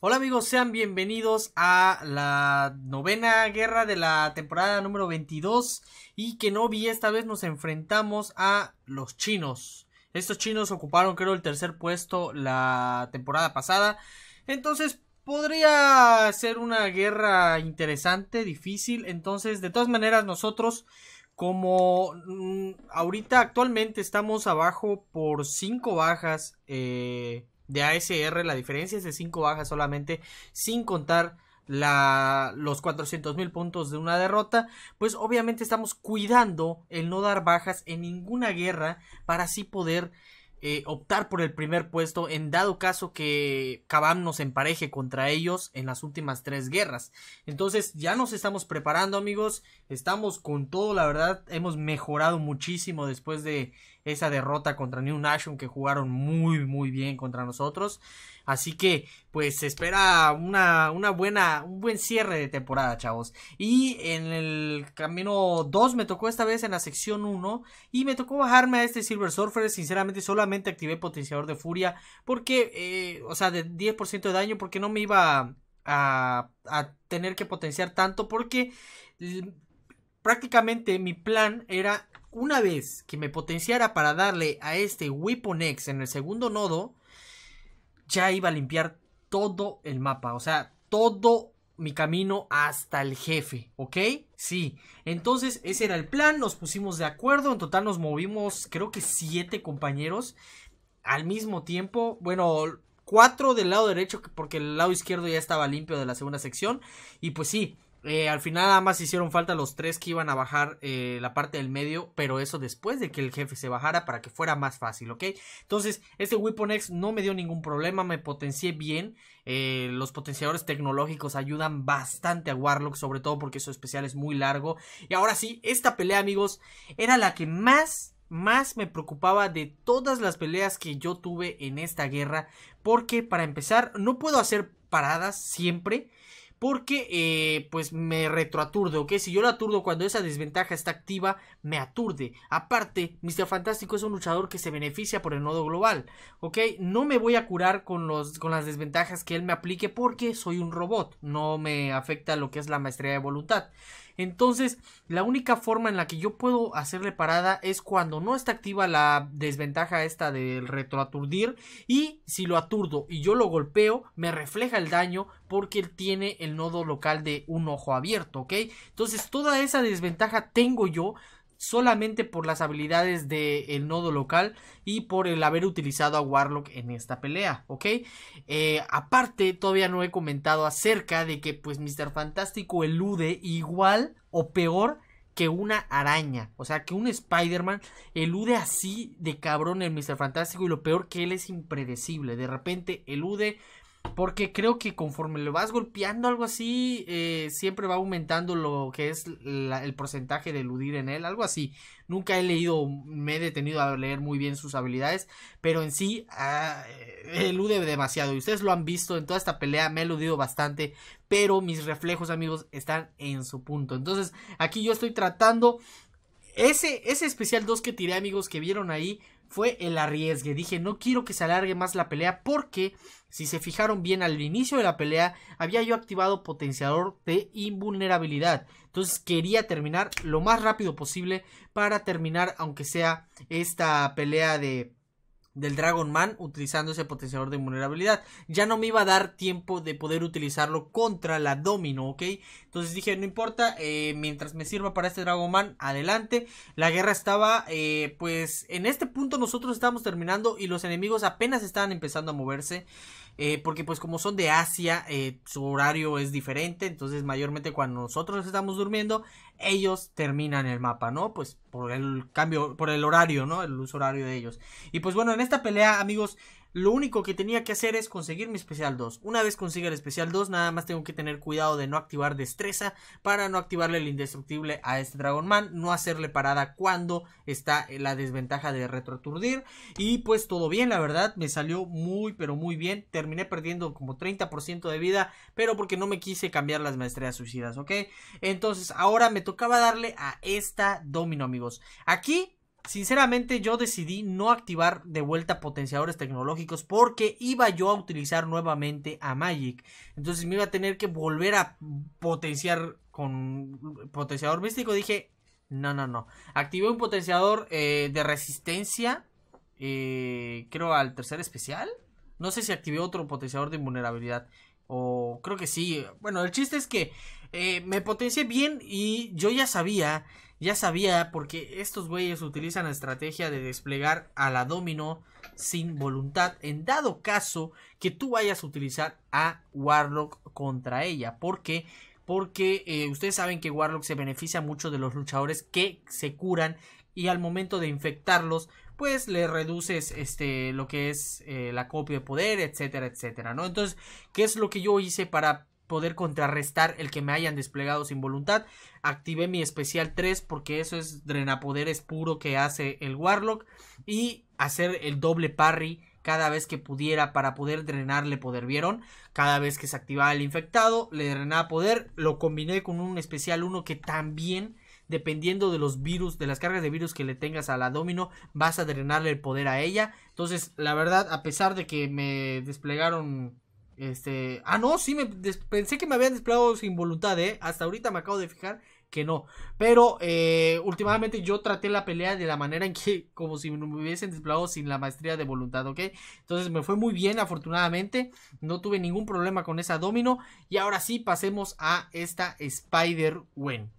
Hola amigos, sean bienvenidos a la novena guerra de la temporada número 22 y que no vi esta vez nos enfrentamos a los chinos. Estos chinos ocuparon creo el tercer puesto la temporada pasada, entonces podría ser una guerra interesante, difícil, entonces de todas maneras nosotros como mm, ahorita actualmente estamos abajo por 5 bajas eh, de ASR, la diferencia es de 5 bajas solamente, sin contar la, los 400 mil puntos de una derrota, pues obviamente estamos cuidando el no dar bajas en ninguna guerra para así poder eh, optar por el primer puesto en dado caso que Kabam nos empareje contra ellos en las últimas tres guerras. Entonces ya nos estamos preparando amigos, estamos con todo, la verdad hemos mejorado muchísimo después de esa derrota contra New Nation que jugaron muy muy bien contra nosotros. Así que pues se espera una, buena, un buen cierre de temporada, chavos. Y en el camino 2 me tocó esta vez en la sección 1 y me tocó bajarme a este Silver Surfer. Sinceramente solamente activé potenciador de furia porque, eh, o sea, de 10% de daño porque no me iba a, a tener que potenciar tanto porque prácticamente mi plan era una vez que me potenciara para darle a este Weapon en el segundo nodo, ya iba a limpiar todo el mapa, o sea, todo mi camino hasta el jefe, ¿ok? Sí, entonces ese era el plan, nos pusimos de acuerdo, en total nos movimos creo que siete compañeros al mismo tiempo, bueno, cuatro del lado derecho porque el lado izquierdo ya estaba limpio de la segunda sección y pues sí, eh, al final más hicieron falta los tres que iban a bajar eh, la parte del medio, pero eso después de que el jefe se bajara para que fuera más fácil, ¿ok? Entonces, este Weapon X no me dio ningún problema, me potencié bien. Eh, los potenciadores tecnológicos ayudan bastante a Warlock, sobre todo porque su especial es muy largo. Y ahora sí, esta pelea, amigos, era la que más más me preocupaba de todas las peleas que yo tuve en esta guerra. Porque para empezar, no puedo hacer paradas siempre porque eh, pues me retroaturde, ¿ok? Si yo lo aturdo cuando esa desventaja está activa, me aturde. Aparte, Mr. Fantástico es un luchador que se beneficia por el nodo global, ¿ok? No me voy a curar con, los, con las desventajas que él me aplique porque soy un robot, no me afecta lo que es la maestría de voluntad. Entonces, la única forma en la que yo puedo hacerle parada es cuando no está activa la desventaja esta del retroaturdir. Y si lo aturdo y yo lo golpeo, me refleja el daño porque él tiene el nodo local de un ojo abierto, ¿ok? Entonces, toda esa desventaja tengo yo solamente por las habilidades del nodo local y por el haber utilizado a Warlock en esta pelea, ¿ok? Eh, aparte, todavía no he comentado acerca de que pues Mr. Fantástico elude igual o peor que una araña, o sea, que un Spider-Man elude así de cabrón el Mr. Fantástico y lo peor que él es impredecible, de repente elude porque creo que conforme lo vas golpeando algo así, eh, siempre va aumentando lo que es el porcentaje de eludir en él, algo así. Nunca he leído, me he detenido a leer muy bien sus habilidades, pero en sí ah, eh, elude demasiado. Y ustedes lo han visto en toda esta pelea, me he eludido bastante, pero mis reflejos, amigos, están en su punto. Entonces, aquí yo estoy tratando ese, ese especial 2 que tiré, amigos, que vieron ahí, fue el arriesgue. Dije, no quiero que se alargue más la pelea porque, si se fijaron bien al inicio de la pelea, había yo activado potenciador de invulnerabilidad. Entonces quería terminar lo más rápido posible para terminar, aunque sea esta pelea de del Dragon Man utilizando ese potenciador de vulnerabilidad. Ya no me iba a dar tiempo de poder utilizarlo contra la Domino, ¿ok? Entonces dije, no importa, eh, mientras me sirva para este Dragon Man, adelante. La guerra estaba, eh, pues en este punto nosotros estábamos terminando y los enemigos apenas estaban empezando a moverse. Eh, porque pues como son de Asia, su horario es diferente, entonces mayormente cuando nosotros estamos durmiendo, ellos terminan el mapa, ¿no? Pues por el cambio, por el horario, ¿no? El uso horario de ellos. Y pues bueno, en esta pelea, amigos, lo único que tenía que hacer es conseguir mi especial 2. Una vez consiga el especial 2, nada más tengo que tener cuidado de no activar destreza para no activarle el indestructible a este Dragon Man, no hacerle parada cuando está la desventaja de retroturdir. Y pues todo bien, la verdad, me salió muy pero muy bien. Terminé perdiendo como 30% de vida, pero porque no me quise cambiar las maestrías suicidas, ¿ok? Entonces ahora me tocaba darle a esta domino, amigos. Aquí Sinceramente yo decidí no activar de vuelta potenciadores tecnológicos porque iba yo a utilizar nuevamente a Magic. Entonces me iba a tener que volver a potenciar con potenciador místico. Dije, no, no, no. Activé un potenciador eh, de resistencia. Eh, creo al tercer especial. No sé si activé otro potenciador de invulnerabilidad. O creo que sí. Bueno, el chiste es que eh, me potencié bien y yo ya sabía ya sabía porque estos güeyes utilizan la estrategia de desplegar a la domino sin voluntad en dado caso que tú vayas a utilizar a Warlock contra ella. ¿Por qué? Porque eh, ustedes saben que Warlock se beneficia mucho de los luchadores que se curan y al momento de infectarlos pues le reduces este lo que es eh, la copia de poder, etcétera, etcétera, ¿no? Entonces, ¿qué es lo que yo hice para poder contrarrestar el que me hayan desplegado sin voluntad. Activé mi especial 3 porque eso es drenapoderes puro que hace el Warlock. Y hacer el doble parry cada vez que pudiera para poder drenarle poder. ¿Vieron? Cada vez que se activaba el infectado, le drenaba poder. Lo combiné con un especial 1 que también dependiendo de los virus, de las cargas de virus que le tengas a la domino, vas a drenarle el poder a ella. Entonces, la verdad, a pesar de que me desplegaron este, ah, no, sí, pensé que me habían desplegado sin voluntad, ¿eh? Hasta ahorita me acabo de fijar que no. Pero eh, últimamente yo traté la pelea de la manera en que, como si me hubiesen desplegado sin la maestría de voluntad, ¿ok? Entonces me fue muy bien, afortunadamente. No tuve ningún problema con esa domino. Y ahora sí, pasemos a esta Spider-Wen.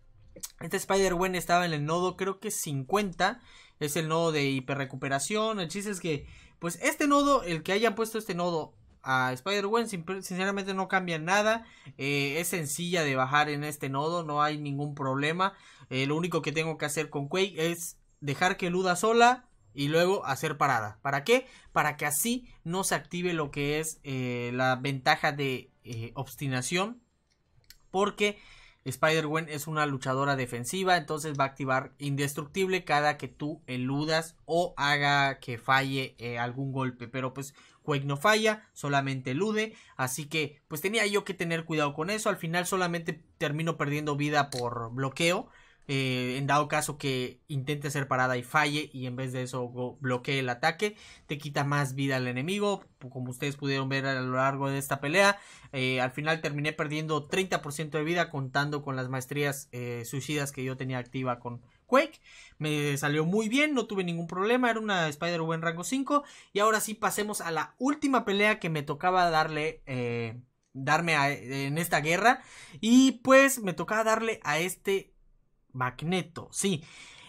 Esta Spider-Wen estaba en el nodo, creo que 50. Es el nodo de hiperrecuperación. El chiste es que, pues este nodo, el que hayan puesto este nodo a Spider-Gwen. Sinceramente no cambia nada. Eh, es sencilla de bajar en este nodo. No hay ningún problema. Eh, lo único que tengo que hacer con Quake es dejar que luda sola. Y luego hacer parada. ¿Para qué? Para que así no se active lo que es eh, la ventaja de obstinación. Porque Spider-Gwen es una luchadora defensiva, entonces va a activar indestructible cada que tú eludas o haga que falle eh, algún golpe. Pero pues Quake no falla, solamente elude. Así que pues tenía yo que tener cuidado con eso. Al final solamente termino perdiendo vida por bloqueo. Eh, en dado caso que intente hacer parada y falle y en vez de eso bloquee el ataque, te quita más vida al enemigo, como ustedes pudieron ver a lo largo de esta pelea, eh, al final terminé perdiendo 30% de vida contando con las maestrías eh, suicidas que yo tenía activa con Quake, me salió muy bien, no tuve ningún problema, era una spider buen rango 5 y ahora sí pasemos a la última pelea que me tocaba darle darme en esta guerra. Y pues me tocaba darle a este Magneto, sí.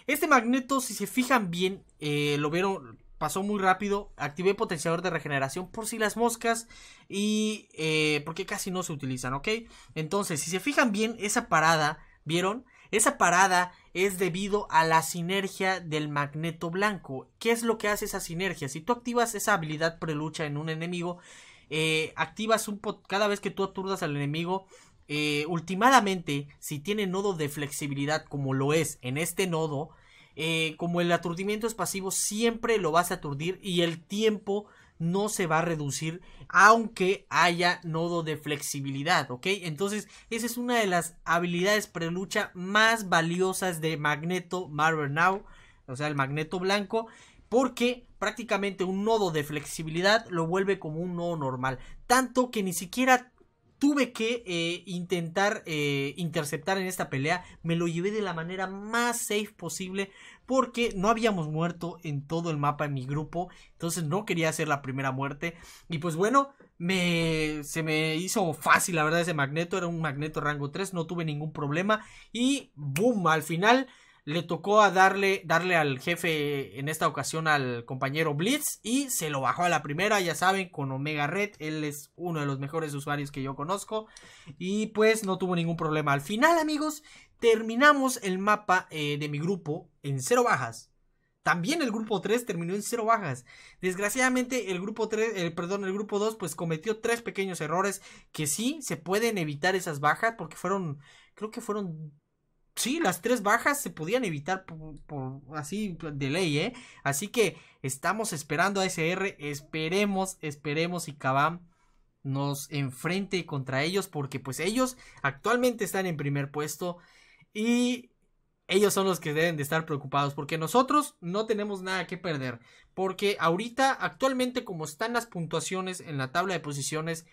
Este Magneto, si se fijan bien, eh, lo vieron, pasó muy rápido. Activé potenciador de regeneración por si las moscas y eh, porque casi no se utilizan, ¿ok? Entonces, si se fijan bien, esa parada, ¿vieron? Esa parada es debido a la sinergia del magneto blanco. ¿Qué es lo que hace esa sinergia? Si tú activas esa habilidad prelucha en un enemigo, eh, activas un pot cada vez que tú aturdas al enemigo, eh, ultimadamente, si tiene nodo de flexibilidad como lo es en este nodo, eh, como el aturdimiento es pasivo, siempre lo vas a aturdir y el tiempo no se va a reducir aunque haya nodo de flexibilidad, ¿ok? Entonces, esa es una de las habilidades prelucha más valiosas de Magneto Marvel Now, o sea, el Magneto Blanco, porque prácticamente un nodo de flexibilidad lo vuelve como un nodo normal, tanto que ni siquiera tuve que eh, intentar eh, interceptar en esta pelea. Me lo llevé de la manera más safe posible porque no habíamos muerto en todo el mapa en mi grupo. Entonces no quería hacer la primera muerte. Y pues bueno, me, se me hizo fácil la verdad ese magneto. Era un magneto rango 3, no tuve ningún problema. Y boom, al final le tocó a darle, darle al jefe, en esta ocasión al compañero Blitz, y se lo bajó a la primera, ya saben, con Omega Red, él es uno de los mejores usuarios que yo conozco, y pues no tuvo ningún problema. Al final, amigos, terminamos el mapa eh, de mi grupo en cero bajas. También el grupo 3 terminó en cero bajas. Desgraciadamente el grupo 3, el, eh, perdón, el grupo 2 pues cometió tres pequeños errores que sí se pueden evitar esas bajas porque fueron, creo que fueron Sí, las tres bajas se podían evitar por, así de ley, ¿eh? Así que estamos esperando a SR, esperemos, esperemos y Kabam nos enfrente contra ellos porque pues ellos actualmente están en primer puesto y ellos son los que deben de estar preocupados porque nosotros no tenemos nada que perder porque ahorita actualmente como están las puntuaciones en la tabla de posiciones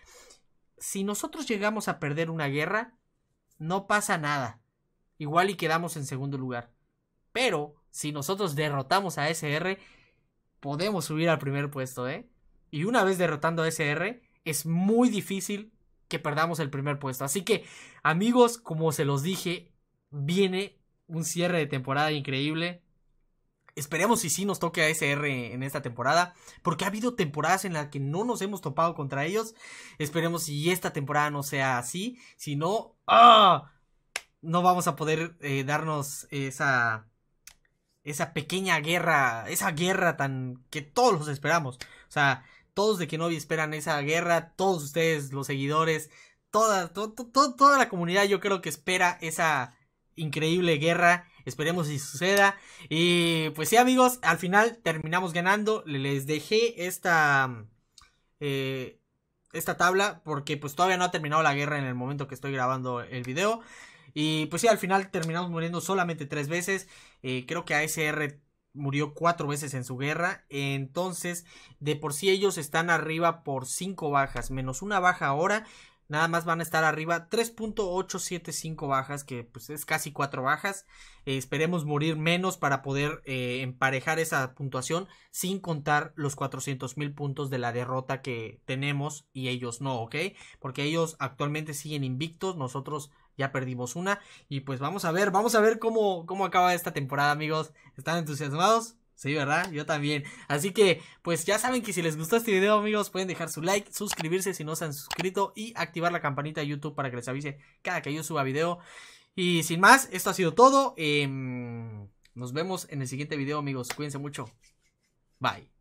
si nosotros llegamos a perder una guerra no pasa nada igual y quedamos en segundo lugar. Pero si nosotros derrotamos a SR, podemos subir al primer puesto, ¿eh? Y una vez derrotando a SR, es muy difícil que perdamos el primer puesto. Así que, amigos, como se los dije, viene un cierre de temporada increíble. Esperemos si sí nos toque a SR en esta temporada, porque ha habido temporadas en las que no nos hemos topado contra ellos. Esperemos si esta temporada no sea así, si no, ¡ah! no vamos a poder eh, darnos esa esa pequeña guerra, esa guerra tan que todos los esperamos. O sea, todos de Kenobi esperan esa guerra, todos ustedes, los seguidores, toda, toda la comunidad yo creo que espera esa increíble guerra. Esperemos si suceda. Y pues sí amigos, al final terminamos ganando. Les dejé esta... Eh, esta tabla porque pues todavía no ha terminado la guerra en el momento que estoy grabando el video. Y pues sí, al final terminamos muriendo solamente tres veces. Eh, creo que ASR murió cuatro veces en su guerra. Entonces, de por sí ellos están arriba por cinco bajas, menos una baja ahora. Nada más van a estar arriba 3.875 bajas, que pues es casi cuatro bajas. Eh, esperemos morir menos para poder eh, emparejar esa puntuación sin contar los 400.000 puntos de la derrota que tenemos y ellos no, ¿ok? Porque ellos actualmente siguen invictos, nosotros ya perdimos una. Y pues vamos a ver, vamos a ver cómo, cómo acaba esta temporada, amigos. ¿Están entusiasmados? Sí, ¿verdad? Yo también. Así que, pues ya saben que si les gustó este video, amigos, pueden dejar su like, suscribirse si no se han suscrito y activar la campanita de YouTube para que les avise cada que yo suba video. Y sin más, esto ha sido todo. Em, nos vemos en el siguiente video, amigos. Cuídense mucho. Bye.